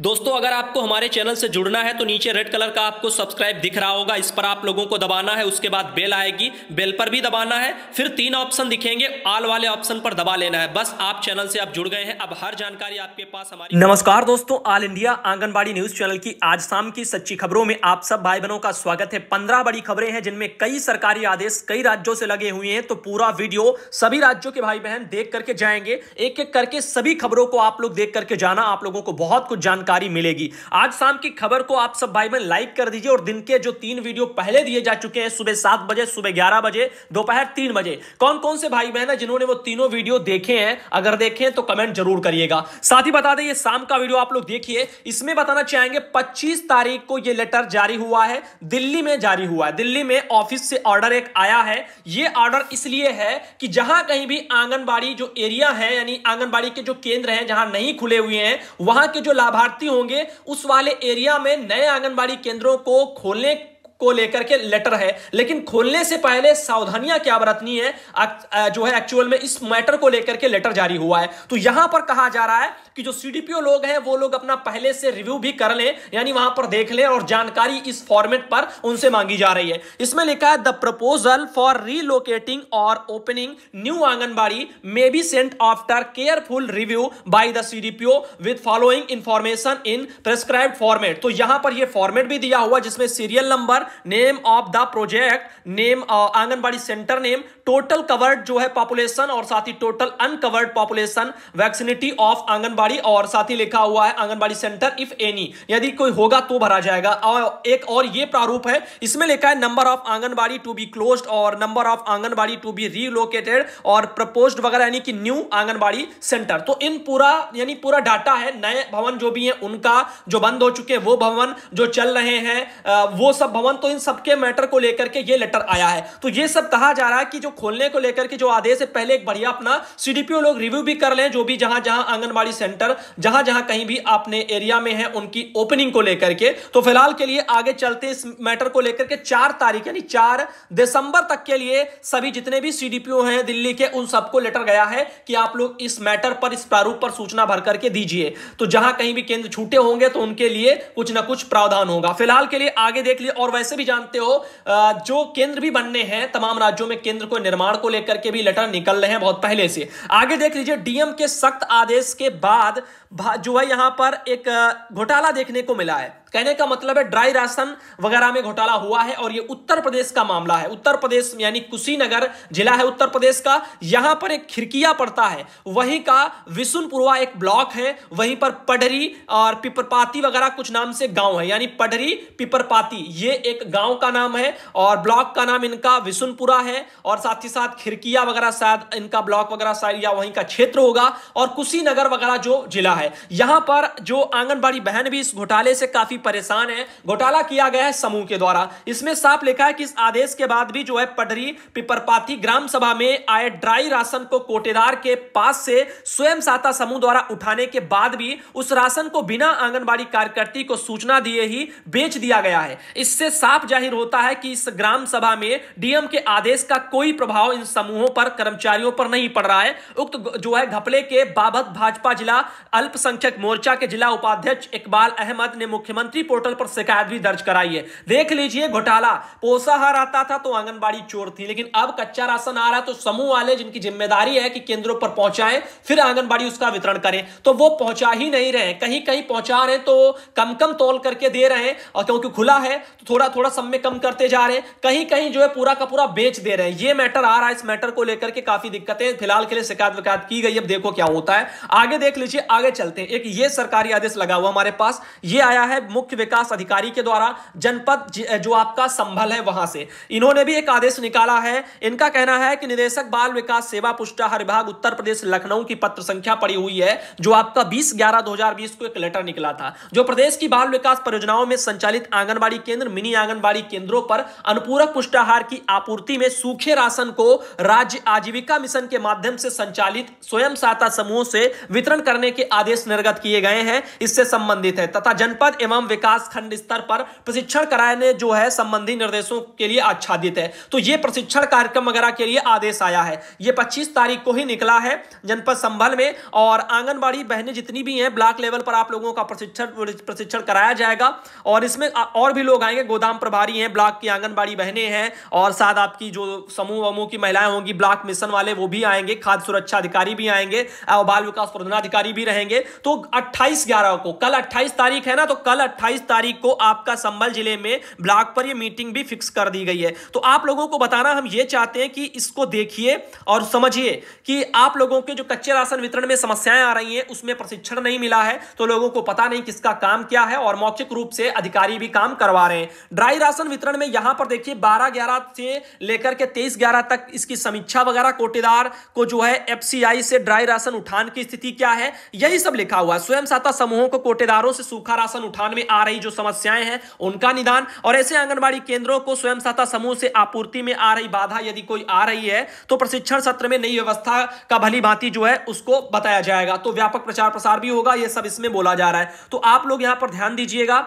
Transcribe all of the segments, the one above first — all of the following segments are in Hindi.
दोस्तों अगर आपको हमारे चैनल से जुड़ना है तो नीचे रेड कलर का आपको सब्सक्राइब दिख रहा होगा इस पर आप लोगों को दबाना है उसके बाद बेल आएगी बेल पर भी दबाना है फिर तीन ऑप्शन दिखेंगे ऑल वाले ऑप्शन पर दबा लेना है बस आप चैनल से आप जुड़ गए हैं अब हर जानकारी आपके पास हमारी नमस्कार दोस्तों all India anganwadi news channel की आज शाम की सच्ची खबरों में आप सब भाई बहनों का स्वागत है पंद्रह बड़ी खबरें हैं जिनमें कई सरकारी आदेश कई राज्यों से लगे हुए हैं तो पूरा वीडियो सभी राज्यों के भाई बहन देख करके जाएंगे एक एक करके सभी खबरों को आप लोग देख करके जाना आप लोगों को बहुत कुछ जानकारी जानकारी मिलेगी आज शाम की खबर को आप सब भाई बहन लाइक कर दीजिए और दिन के जो तीन वीडियो पहले दिए जा चुके हैं सुबह सात बजे सुबह ग्यारह बजे दोपहर तीन बजे कौन कौन से भाई बहन है जिन्होंने वो तीनों वीडियो देखे हैं अगर देखे तो कमेंट जरूर करिएगा साथ ही बता दें ये शाम का वीडियो आप लोग देखिए इसमें बताना चाहेंगे पच्चीस तारीख को यह लेटर जारी हुआ है दिल्ली में जारी हुआ है दिल्ली में ऑफिस से ऑर्डर एक आया है ये ऑर्डर इसलिए है कि जहां कहीं भी आंगनबाड़ी जो एरिया है यानी आंगनबाड़ी के जो केंद्र हैं जहां नहीं खुले हुए हैं वहां के जो लाभार्थी होंगे उस वाले एरिया में नए आंगनबाड़ी केंद्रों को खोलने को लेकर के लेटर है लेकिन खोलने से पहले सावधानियां क्या बरतनी है जो है एक्चुअल में इस मैटर को लेकर के लेटर जारी हुआ है तो यहां पर कहा जा रहा है कि जो सीडीपीओ लोग हैं वो लोग अपना पहले से रिव्यू भी कर लें यानी वहां पर देख लें और जानकारी इस फॉर्मेट पर उनसे मांगी जा रही है इसमें लिखा है द प्रपोजल फॉर रीलोकेटिंग और opening new anganwadi may be sent after careful review by the CDPO with following information in prescribe format तो यहां पर यह फॉर्मेट भी दिया हुआ जिसमें serial number name of the project name anganwadi centre name total covered जो है पॉपुलेशन और साथ ही total uncovered population vicinity of anganwadi और साथ ही लिखा हुआ है आंगनबाड़ी सेंटर इफ एनी यदि कोई होगा तो भरा जाएगा और एक और ये प्रारूप है इसमें लिखा है number of anganwadi to be close और number of anganwadi to be relocated और प्रपोज वगैरह यानी कि न्यू आंगनबाड़ी सेंटर तो इन पूरा यानी पूरा डाटा है नए भवन जो भी है उनका जो बंद हो चुके वो भवन जो चल रहे हैं वो सब भवन तो इन सबके मैटर को लेकर के ये लेटर आया है तो ये सब कहा जा रहा है कि जो खोलने को लेकर के जो आदेश है पहले एक बढ़िया अपना सीडीपीओ लोग रिव्यू भी कर लें जो भी जहां जहां आंगनबाड़ी सेंटर जहां जहां कहीं भी आपने एरिया में है उनकी ओपनिंग को लेकर के तो फिलहाल के लिए आगे चलते इस मैटर को लेकर के चार तारीख यानी चार दिसंबर तक के लिए सभी जितने भी सीडीपीओ हैं दिल्ली के उन सबको लेटर गया है कि आप लोग इस मैटर पर इस प्रारूप पर सूचना भर करके दीजिए तो जहां कहीं भी केंद्र छूटे होंगे तो उनके लिए कुछ ना कुछ प्रावधान होगा फिलहाल के लिए आगे देख लिए और वैसे भी जानते हो जो केंद्र भी बनने हैं तमाम राज्यों में केंद्र को निर्माण को लेकर के भी लेटर निकल रहे हैं बहुत पहले से आगे देख लीजिए डीएम के सख्त आदेश के बाद जो है यहां पर एक घोटाला देखने को मिला है कहने का मतलब है ड्राई राशन वगैरह में घोटाला हुआ है और ये उत्तर प्रदेश का मामला है उत्तर प्रदेश यानी कुशीनगर जिला है उत्तर प्रदेश का यहां पर एक खिड़किया पड़ता है वहीं का विशुनपुरवा एक ब्लॉक है वहीं पर पडरी और पिपरपाती वगैरह कुछ नाम से गांव है यानी पडरी पिपरपाती ये एक गांव का नाम है और ब्लॉक का नाम इनका विशुनपुरा है और साथ ही साथ खिड़किया वगैरह शायद इनका ब्लॉक वगैरह शायद या वहीं का क्षेत्र होगा और कुशीनगर वगैरह जो जिला है यहां पर जो आंगनबाड़ी बहन भी इस घोटाले से काफी काफी परेशान है घोटाला किया गया है समूह के द्वारा इसमें साफ लिखा है कि इस आदेश के बाद भी जो है पडरी पिपरपाथी ग्राम सभा में आए ड्राई राशन को कोटेदार के पास से स्वयं सहायता समूह द्वारा उठाने के बाद भी उस राशन को बिना आंगनबाड़ी कार्यकर्ती को सूचना दिए ही बेच दिया गया है इससे साफ जाहिर होता है कि इस ग्राम सभा में डीएम के आदेश का कोई प्रभाव इन समूहों पर कर्मचारियों पर नहीं पड़ रहा है उक्त जो है घपले के बाबत भाजपा जिला अल्पसंख्यक मोर्चा के जिला उपाध्यक्ष इकबाल अहमद ने मुख्यमंत्री मंत्री पोर्टल पर शिकायत भी दर्ज कराई है देख लीजिए घोटाला पोषाहार आता था तो आंगनबाड़ी चोर थी लेकिन अब कच्चा राशन आ रहा तो समूह वाले जिनकी जिम्मेदारी है कि केंद्रों पर पहुंचाए फिर आंगनबाड़ी उसका वितरण करें तो वो पहुंचा ही नहीं रहे कहीं कहीं पहुंचा रहे तो कम कम तोल करके दे रहे हैं और क्योंकि खुला है तो थोड़ा थोड़ा समय कम करते जा रहे हैं कहीं कहीं जो है पूरा का पूरा बेच दे रहे हैं ये मैटर आ रहा है इस मैटर को लेकर के काफी दिक्कतें फिलहाल के लिए शिकायत विकायत की गई अब देखो क्या होता है आगे देख लीजिए आगे चलते हैं एक ये सरकारी आदेश लगा हुआ हमारे पास ये आया है मुख्य विकास अधिकारी के द्वारा जनपद जो आपका संभल है वहां से इन्होंने भी एक आदेश निकाला है इनका कहना है कि निदेशक बाल विकास सेवा पुष्टाहार विभाग उत्तर प्रदेश लखनऊ की पत्र संख्या पड़ी हुई है जो आपका बीस ग्यारह दो को एक लेटर निकला था जो प्रदेश की बाल विकास परियोजनाओं में संचालित आंगनबाड़ी केंद्र मिनी आंगनबाड़ी केंद्रों पर अनुपूरक पुष्टाहार की आपूर्ति में सूखे राशन को राज्य आजीविका मिशन के माध्यम से संचालित स्वयं सहायता समूह से वितरण करने के आदेश निर्गत किए गए हैं इससे संबंधित है तथा जनपद एवं विकास खंड स्तर पर प्रशिक्षण कराने जो है संबंधी निर्देशों के लिए आच्छादित है तो ये प्रशिक्षण कार्यक्रम वगैरह के लिए आदेश आया है ये पच्चीस तारीख को ही निकला है जनपद संभल में और आंगनबाड़ी बहनें जितनी भी हैं ब्लॉक लेवल पर आप लोगों का प्रशिक्षण प्रशिक्षण कराया जाएगा और इसमें और भी लोग आएंगे गोदाम प्रभारी हैं ब्लॉक की आंगनबाड़ी बहने हैं और साथ आपकी जो समूह वमूह की महिलाएं होंगी ब्लॉक मिशन वाले वो भी आएंगे खाद्य सुरक्षा अधिकारी भी आएंगे और बाल विकास प्रधानाधिकारी भी रहेंगे तो अट्ठाईस ग्यारह को कल अट्ठाईस तारीख है ना तो कल अट्ठाईस तारीख को आपका संबल जिले में ब्लॉक पर यह मीटिंग भी फिक्स कर दी गई है तो आप लोगों को बताना हम ये चाहते हैं कि इसको देखिए और समझिए कि आप लोगों के जो कच्चे राशन वितरण में समस्याएं आ रही हैं उसमें प्रशिक्षण नहीं मिला है तो लोगों को पता नहीं किसका काम क्या है और मौखिक रूप से अधिकारी भी काम करवा रहे हैं ड्राई राशन वितरण में यहां पर देखिए बारह ग्यारह से लेकर के तेईस ग्यारह तक इसकी समीक्षा वगैरह कोटेदार को जो है एफ से ड्राई राशन उठान की स्थिति क्या है यही सब लिखा हुआ है स्वयं सहायता समूहों को कोटेदारों से सूखा राशन उठान में आ रही जो समस्याएं हैं उनका निदान और ऐसे आंगनबाड़ी केंद्रों को स्वयं सहायता समूह से आपूर्ति में आ रही बाधा यदि कोई आ रही है तो प्रशिक्षण सत्र में नई व्यवस्था का भली भांति जो है उसको बताया जाएगा तो व्यापक प्रचार प्रसार भी होगा यह सब इसमें बोला जा रहा है तो आप लोग यहां पर ध्यान दीजिएगा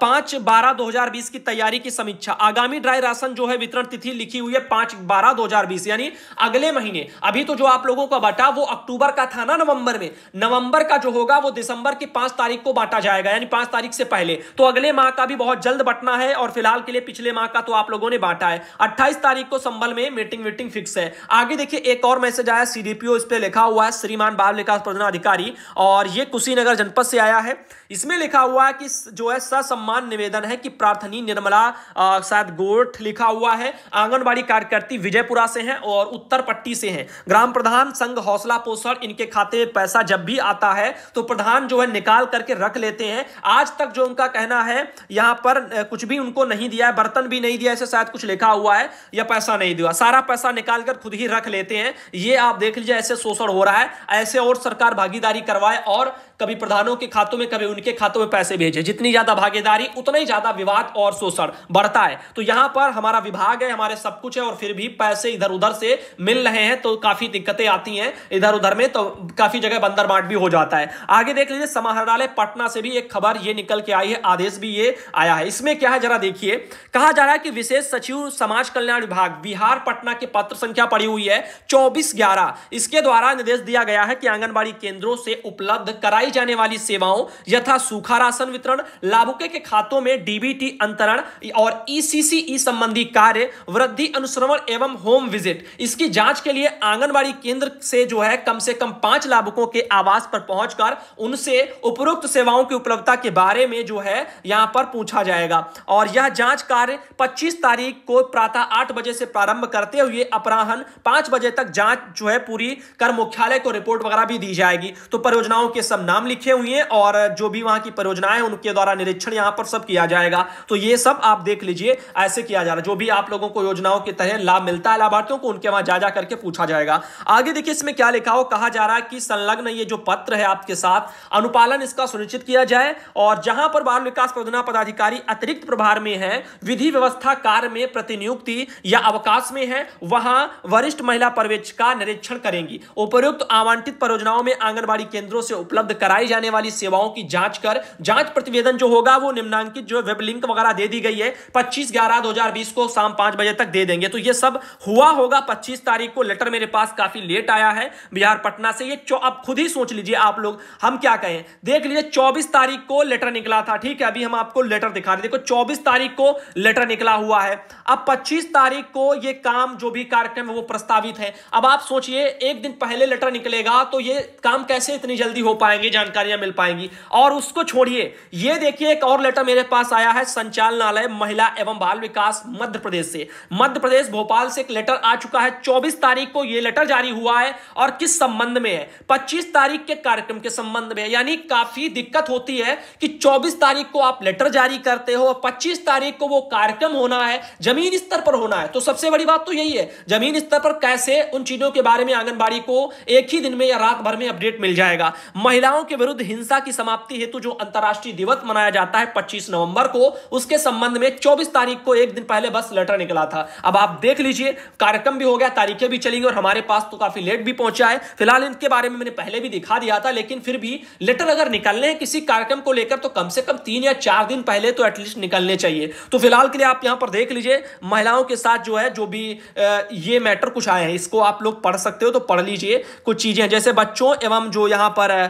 पांच बारह दो की तैयारी की समीक्षा आगामी ड्राई राशन जो है वितरण तिथि लिखी हुई है पांच बारह दो यानी अगले महीने अभी तो जो आप लोगों का बटा वो अक्टूबर का था ना नवंबर में नवंबर का जो होगा वो दिसंबर की पांच तारीख को बांटा जाएगा यानी पांच तारीख से पहले तो अगले माह का भी बहुत जल्द बटना है और फिलहाल के लिए पिछले माह का तो आप लोगों ने बांटा है अट्ठाईस तारीख को संबल में मीटिंग वीटिंग फिक्स है आगे देखिए एक और मैसेज आया सीडीपीओ इस पर लिखा हुआ है श्रीमान बाल विकास परियोजना अधिकारी और ये कुशीनगर जनपद से आया है इसमें लिखा हुआ है कि जो है सम्मान निवेदन है कि प्रार्थनी निर्मला शायद गोठ लिखा हुआ है आंगनबाड़ी कार्यकर्ती विजयपुरा से हैं और उत्तर पट्टी से हैं ग्राम प्रधान संघ हौसला पोषण इनके खाते में पैसा जब भी आता है तो प्रधान जो है निकाल करके रख लेते हैं आज तक तक जो उनका कहना है यहां पर कुछ भी उनको नहीं दिया है बर्तन भी नहीं दिया इसे शायद कुछ लिखा हुआ है या पैसा नहीं दिया सारा पैसा निकालकर खुद ही रख लेते हैं ये आप देख लीजिए ऐसे शोषण हो रहा है ऐसे और सरकार भागीदारी करवाए और कभी प्रधानों के खातों में कभी उनके खातों में पैसे भेजे जितनी ज्यादा भागीदारी उतना ही ज्यादा विवाद और शोषण बढ़ता है तो यहां पर हमारा विभाग है हमारे सब कुछ है और फिर भी पैसे इधर उधर से मिल रहे हैं तो काफी दिक्कतें आती हैं इधर उधर में तो काफी जगह बंदरबाट भी हो जाता है आगे देख लीजिए समाहरणालय पटना से भी एक खबर ये निकल के आई है आदेश भी ये आया है इसमें क्या है जरा देखिए कहा जा रहा है कि विशेष सचिव समाज कल्याण विभाग बिहार पटना के पत्र संख्या पड़ी हुई है चौबीस ग्यारह इसके द्वारा निर्देश दिया गया है कि आंगनबाड़ी केंद्रों से उपलब्ध कराई जाने वाली सेवाओं यथा सूखा राशन वितरण लाभुके के खातों में डीबीटी अंतरण और ईसीसीई e e संबंधी कार्य वृद्धि अनुश्रवण एवं होम विजिट इसकी जांच के लिए आंगनबाड़ी केंद्र से जो है कम से कम पांच लाभुकों के आवास पर पहुंचकर उनसे उपरोक्त सेवाओं की उपलब्धता के बारे में जो है यहां पर पूछा जाएगा और यह जांच कार्य 25 तारीख को प्रातः आठ बजे से प्रारंभ करते हुए अपराहन पांच बजे तक जांच जो है पूरी कर मुख्यालय को रिपोर्ट वगैरह भी दी जाएगी तो परियोजनाओं के सब नाम नाम लिखे हुए हैं और जो भी वहां की परियोजनाएं हैं उनके द्वारा निरीक्षण यहां पर सब किया जाएगा तो ये सब आप देख लीजिए ऐसे किया जा रहा है जो भी आप लोगों को योजनाओं के तहत लाभ मिलता है लाभार्थियों को उनके वहां जा जा करके पूछा जाएगा आगे देखिए इसमें क्या लिखा हो कहा जा रहा है कि संलग्न ये जो पत्र है आपके साथ अनुपालन इसका सुनिश्चित किया जाए और जहां पर बाल विकास परियोजना पदाधिकारी अतिरिक्त प्रभार में है विधि व्यवस्था कार्य में प्रतिनियुक्ति या अवकाश में है वहां वरिष्ठ महिला पर्यवेक्षिका निरीक्षण करेंगी उपयुक्त आवंटित परियोजनाओं में आंगनबाड़ी केंद्रों से उपलब्ध कराई जाने वाली सेवाओं की जांच कर जांच प्रतिवेदन जो होगा वो निम्नांकित जो वेब लिंक वगैरह दे दी गई है पच्चीस ग्यारह दो को शाम पांच बजे तक दे देंगे तो यह सब हुआ होगा पच्चीस तारीख को लेटर मेरे पास काफी लेट आया है बिहार पटना से ये आप खुद ही सोच लीजिए आप लोग हम क्या कहें देख लीजिए चौबीस तारीख को लेटर निकला था ठीक है अभी हम आपको लेटर दिखा रहे देखो चौबीस तारीख को लेटर निकला हुआ है अब पच्चीस तारीख को ये काम जो भी कार्यक्रम है वो प्रस्तावित है अब आप सोचिए एक दिन पहले लेटर निकलेगा तो ये काम कैसे इतनी जल्दी हो पाएंगे जानकारियां मिल पाएंगी और उसको छोड़िए ये देखिए एक और लेटर मेरे पास आया है संचालनालय महिला एवं बाल विकास मध्य प्रदेश से मध्य प्रदेश भोपाल से एक लेटर आ चुका है चौबीस तारीख को यह लेटर जारी हुआ है और किस संबंध में है पच्चीस तारीख के कार्यक्रम के संबंध में यानी काफी दिक्कत होती है कि चौबीस तारीख को आप लेटर जारी करते हो और पच्चीस तारीख को वो कार्यक्रम होना है जमीन स्तर पर होना है तो सबसे बड़ी बात तो यही है जमीन स्तर पर कैसे उन चीजों के बारे में आंगनबाड़ी को एक ही दिन में या रात भर में अपडेट मिल जाएगा महिलाओं हत्याओं के विरुद्ध हिंसा की समाप्ति हेतु जो अंतर्राष्ट्रीय दिवस मनाया जाता है 25 नवंबर को उसके संबंध में 24 तारीख को एक दिन पहले बस लेटर निकला था अब आप देख लीजिए कार्यक्रम भी हो गया तारीखें भी चलेंगी और हमारे पास तो काफी लेट भी पहुंचा है फिलहाल इनके बारे में मैंने पहले भी दिखा दिया था लेकिन फिर भी लेटर अगर निकलने हैं किसी कार्यक्रम को लेकर तो कम से कम तीन या चार दिन पहले तो एटलीस्ट निकलने चाहिए तो फिलहाल के लिए आप यहां पर देख लीजिए महिलाओं के साथ जो है जो भी ये मैटर कुछ आए हैं इसको आप लोग पढ़ सकते हो तो पढ़ लीजिए कुछ चीजें जैसे बच्चों एवं जो यहां पर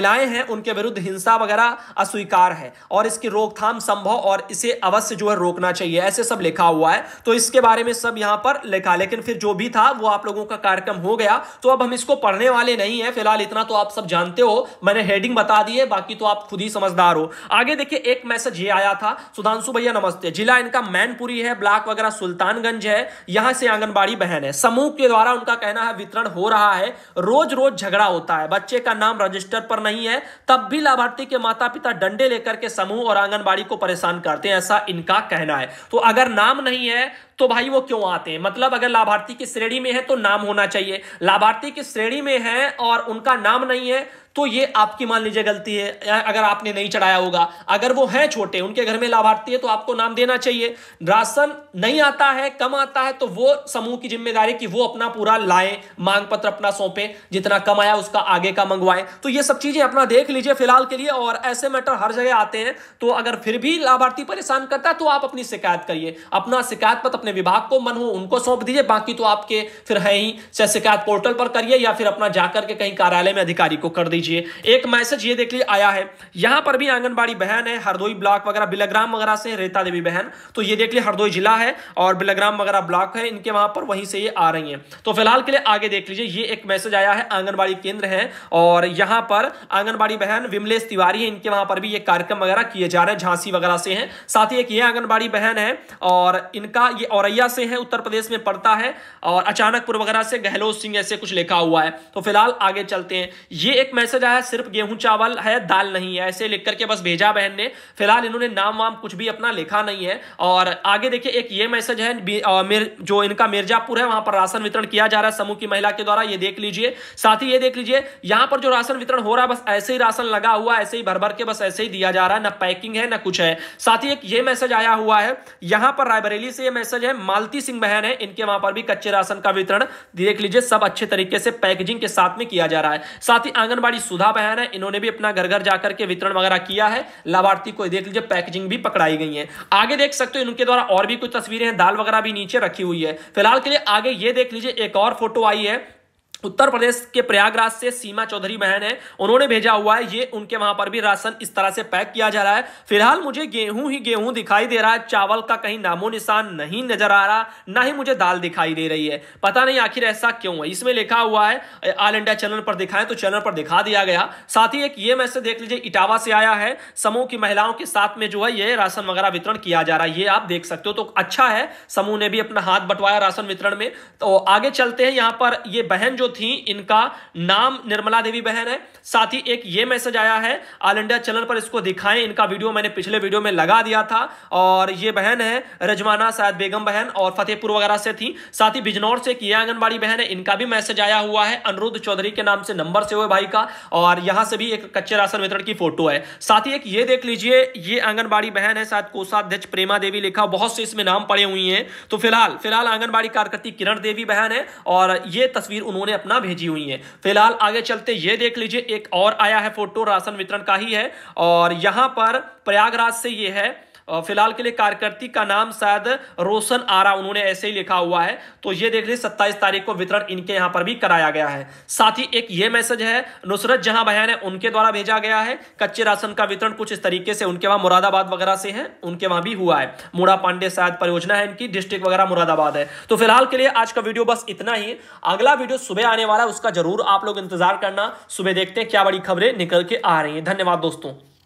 महिलाएं हैं उनके विरुद्ध हिंसा वगैरह अस्वीकार है और इसकी रोकथाम संभव और इसे अवश्य जो है रोकना चाहिए ऐसे सब लिखा हुआ है तो इसके बारे में सब यहां पर लिखा लेकिन फिर जो भी था वो आप लोगों का कार्यक्रम हो गया तो अब हम इसको पढ़ने वाले नहीं है फिलहाल इतना तो आप सब जानते हो मैंने हेडिंग बता दी है बाकी तो आप खुद ही समझदार हो आगे देखिए एक मैसेज ये आया था सुधांशु भैया नमस्ते जिला इनका मैनपुरी है ब्लॉक वगैरह सुल्तानगंज है यहां से आंगनबाड़ी बहन है समूह के द्वारा उनका कहना है वितरण हो रहा है रोज रोज झगड़ा होता है बच्चे का नाम रजिस्टर पर नहीं है तब भी लाभार्थी के माता पिता डंडे लेकर के समूह और आंगनबाड़ी को परेशान करते हैं ऐसा इनका कहना है तो अगर नाम नहीं है तो भाई वो क्यों आते हैं मतलब अगर लाभार्थी की श्रेणी में है तो नाम होना चाहिए लाभार्थी की श्रेणी में है और उनका नाम नहीं है तो ये आपकी मान लीजिए गलती है अगर आपने नहीं चढ़ाया होगा अगर वो हैं छोटे उनके घर में लाभार्थी है तो आपको नाम देना चाहिए राशन नहीं आता है कम आता है तो वो समूह की जिम्मेदारी कि वो अपना पूरा लाए मांग पत्र अपना सौंपे जितना कम आया उसका आगे का मंगवाएं तो ये सब चीजें अपना देख लीजिए फिलहाल के लिए और ऐसे मैटर हर जगह आते हैं तो अगर फिर भी लाभार्थी परेशान करता है तो आप अपनी शिकायत करिए अपना शिकायत पत्र अपने अपने विभाग को मन हो उनको सौंप दीजिए बाकी तो आपके फिर है ही चाहे शिकायत पोर्टल पर करिए या फिर अपना जाकर के कहीं कार्यालय में अधिकारी को कर दीजिए एक मैसेज ये देख लीजिए आया है यहां पर भी आंगनबाड़ी बहन है हरदोई ब्लॉक वगैरह बिलग्राम वगैरह से रेता देवी बहन तो ये देख लिया हरदोई जिला है और बिलग्राम वगैरह ब्लॉक है इनके वहां पर वहीं से ये आ रही है तो फिलहाल के लिए आगे देख लीजिए ये एक मैसेज आया है आंगनबाड़ी केंद्र है और यहां पर आंगनबाड़ी बहन विमलेश तिवारी है इनके वहां पर भी ये कार्यक्रम वगैरह किए जा रहे हैं झांसी वगैरह से हैं साथ ही एक ये आंगनबाड़ी बहन है और इनका ये औरैया से है उत्तर प्रदेश में पड़ता है और अचानकपुर वगैरह से गहलोत सिंह ऐसे कुछ लिखा हुआ है तो फिलहाल आगे चलते हैं ये एक मैसेज आया सिर्फ गेहूं चावल है दाल नहीं है ऐसे लिख करके बस भेजा बहन ने फिलहाल इन्होंने नाम वाम कुछ भी अपना लिखा नहीं है और आगे देखिए एक ये मैसेज है जो इनका मिर्जापुर है वहां पर राशन वितरण किया जा रहा है समूह की महिला के द्वारा ये देख लीजिए साथ ही ये देख लीजिए यहां पर जो राशन वितरण हो रहा है बस ऐसे ही राशन लगा हुआ ऐसे ही भर भर के बस ऐसे ही दिया जा रहा है ना पैकिंग है ना कुछ है साथ ही एक ये मैसेज आया हुआ है यहां पर रायबरेली से ये मैसेज है मालती सिंह बहन है इनके वहां पर भी कच्चे राशन का वितरण देख लीजिए सब अच्छे तरीके से पैकेजिंग के साथ में किया जा रहा है साथ ही आंगनबाड़ी सुधा बहन है इन्होंने भी अपना घर घर जाकर के वितरण वगैरह किया है लाभार्थी को देख लीजिए पैकेजिंग भी पकड़ाई गई है आगे देख सकते हो इनके द्वारा और भी कुछ तस्वीरें हैं दाल वगैरह भी नीचे रखी हुई है फिलहाल के लिए आगे ये देख लीजिए एक और फोटो आई है उत्तर प्रदेश के प्रयागराज से सीमा चौधरी बहन है उन्होंने भेजा हुआ है ये उनके वहां पर भी राशन इस तरह से पैक किया जा रहा है फिलहाल मुझे गेहूं ही गेहूं दिखाई दे रहा है चावल का कहीं नामो निशान नहीं नजर आ रहा ना ही मुझे दाल दिखाई दे रही है पता नहीं आखिर ऐसा क्यों है इसमें लिखा हुआ है ऑल इंडिया चैनल पर दिखाए तो चैनल पर दिखा दिया गया साथ ही एक ये मैसेज देख लीजिए इटावा से आया है समूह की महिलाओं के साथ में जो है ये राशन वगैरह वितरण किया जा रहा है ये आप देख सकते हो तो अच्छा है समूह ने भी अपना हाथ बंटवाया राशन वितरण में तो आगे चलते हैं यहाँ पर ये बहन जो थी इनका नाम निर्मला देवी बहन है साथ ही एक ये मैसेज आया है ऑल इंडिया चैनल पर इसको दिखाएं इनका वीडियो मैंने पिछले वीडियो में लगा दिया था और ये बहन है रजमाना शायद बेगम बहन और फतेहपुर वगैरह से थी साथ ही बिजनौर से एक ये आंगनबाड़ी बहन है इनका भी मैसेज आया हुआ है अनुरुद्ध चौधरी के नाम से नंबर से हुए भाई का और यहां से भी एक कच्चे राशन वितरण की फोटो है साथ ही एक ये देख लीजिए ये आंगनबाड़ी बहन है शायद कोषाध्यक्ष प्रेमा देवी लिखा बहुत से इसमें नाम पड़े हुई हैं तो फिलहाल फिलहाल आंगनबाड़ी कार्यकर्ती किरण देवी बहन है और ये तस्वीर उन्होंने अपना भेजी हुई है फिलहाल आगे चलते ये देख लीजिए एक और आया है फोटो राशन वितरण का ही है और यहां पर प्रयागराज से ये है फिलहाल के लिए कार्यकर्ती का नाम शायद रोशन आरा उन्होंने ऐसे ही लिखा हुआ है तो ये देख लीजिए सत्ताईस तारीख को वितरण इनके यहाँ पर भी कराया गया है साथ ही एक ये मैसेज है नुसरत जहां बहन है उनके द्वारा भेजा गया है कच्चे राशन का वितरण कुछ इस तरीके से उनके वहां मुरादाबाद वगैरह से है उनके वहां भी हुआ है मुड़ा पांडे शायद परियोजना है इनकी डिस्ट्रिक्ट वगैरह मुरादाबाद है तो फिलहाल के लिए आज का वीडियो बस इतना ही अगला वीडियो सुबह आने वाला है उसका जरूर आप लोग इंतजार करना सुबह देखते हैं क्या बड़ी खबरें निकल के आ रही है धन्यवाद दोस्तों